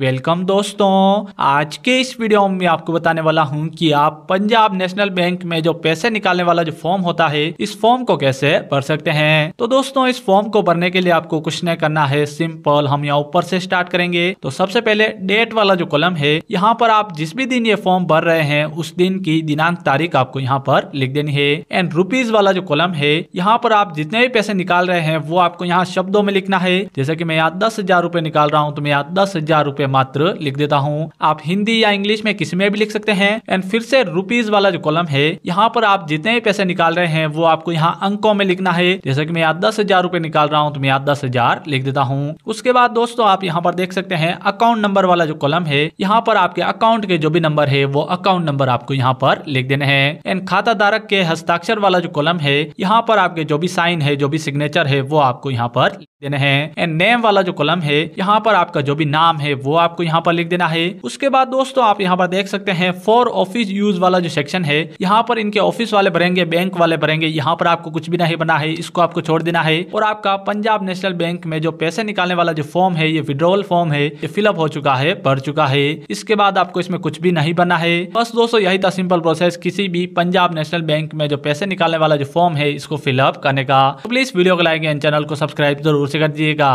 welcome दोस्तों आज के इस वीडियो में आपको बताने वाला हूं कि आप पंजाब नेशनल बैंक में जो पैसे निकालने वाला जो फॉर्म होता है इस फॉर्म को कैसे भर सकते हैं तो दोस्तों इस फॉर्म को भरने के लिए आपको कुछ नहीं करना है सिंपल हम यहाँ ऊपर से स्टार्ट करेंगे तो सबसे पहले डेट वाला जो कॉलम है यहाँ पर आप जिस भी दिन ये फॉर्म भर रहे हैं उस दिन की दिनांक तारीख आपको यहाँ पर लिख देनी है एंड रुपीज वाला जो कॉलम है यहाँ पर आप जितने भी पैसे निकाल रहे हैं वो आपको यहाँ शब्दों में लिखना है जैसे की मैं यहाँ दस निकाल रहा हूँ तो मैं यहाँ दस हजार मात्र लिख देता हूँ आप हिंदी या इंग्लिश में किसी में भी लिख सकते हैं एंड फिर से रुपीज वाला जो कॉलम है यहाँ पर आप जितने भी पैसे निकाल रहे हैं वो आपको यहाँ अंकों में लिखना है जैसे की मैं यहाँ दस हजार निकाल रहा हूँ तो मैं यहाँ दस हजार लिख देता हूँ उसके बाद दोस्तों आप यहाँ पर देख सकते हैं अकाउंट नंबर वाला जो कॉलम है यहाँ पर आपके अकाउंट के जो भी नंबर है वो अकाउंट नंबर आपको यहाँ पर लिख देने हैं एंड खाता धारक के हस्ताक्षर वाला जो कॉलम है यहाँ पर आपके जो भी साइन है जो भी सिग्नेचर है वो आपको यहाँ पर देना है एंड नेम वाला जो कॉलम है यहाँ पर आपका जो भी नाम है वो आपको यहाँ पर लिख देना है उसके बाद दोस्तों आप यहाँ पर देख सकते हैं फॉर ऑफिस यूज वाला जो सेक्शन है यहाँ पर इनके ऑफिस वाले भरेंगे बैंक वाले भरेंगे यहाँ पर आपको कुछ भी नहीं बना है इसको आपको छोड़ देना है और आपका पंजाब नेशनल बैंक में जो पैसे निकालने वाला जो फॉर्म है ये विड्रोवल फॉर्म है ये फिलअप हो चुका है भर चुका है इसके बाद आपको इसमें कुछ भी नहीं बना है बस दोस्तों यही था सिंपल प्रोसेस किसी भी पंजाब नेशनल बैंक में जो पैसे निकालने वाला जो फॉर्म है इसको फिलअप करने का प्लीज तो वीडियो को लाएंगे चैनल को सब्सक्राइब जरूर शेखर जी का